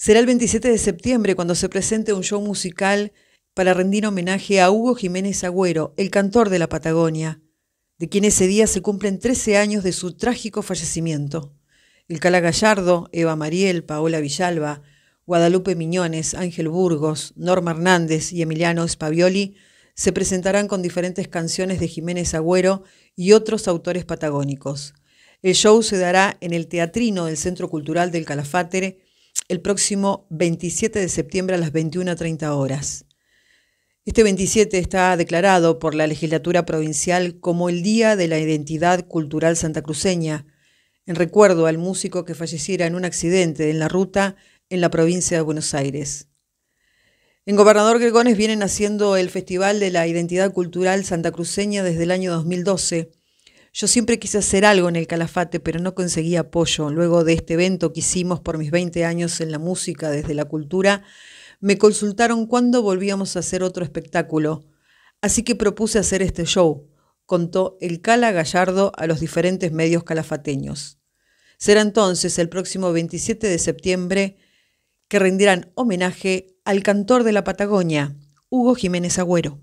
Será el 27 de septiembre cuando se presente un show musical para rendir homenaje a Hugo Jiménez Agüero, el cantor de la Patagonia, de quien ese día se cumplen 13 años de su trágico fallecimiento. El Cala Gallardo, Eva Mariel, Paola Villalba, Guadalupe Miñones, Ángel Burgos, Norma Hernández y Emiliano Spavioli se presentarán con diferentes canciones de Jiménez Agüero y otros autores patagónicos. El show se dará en el Teatrino del Centro Cultural del Calafate el próximo 27 de septiembre a las 21.30 horas. Este 27 está declarado por la legislatura provincial como el Día de la Identidad Cultural Santa Cruceña, en recuerdo al músico que falleciera en un accidente en la ruta en la provincia de Buenos Aires. En Gobernador Gregones vienen haciendo el Festival de la Identidad Cultural Santa Cruceña desde el año 2012 yo siempre quise hacer algo en el calafate, pero no conseguí apoyo. Luego de este evento que hicimos por mis 20 años en la música, desde la cultura, me consultaron cuándo volvíamos a hacer otro espectáculo. Así que propuse hacer este show, contó el Cala Gallardo a los diferentes medios calafateños. Será entonces el próximo 27 de septiembre que rendirán homenaje al cantor de la Patagonia, Hugo Jiménez Agüero.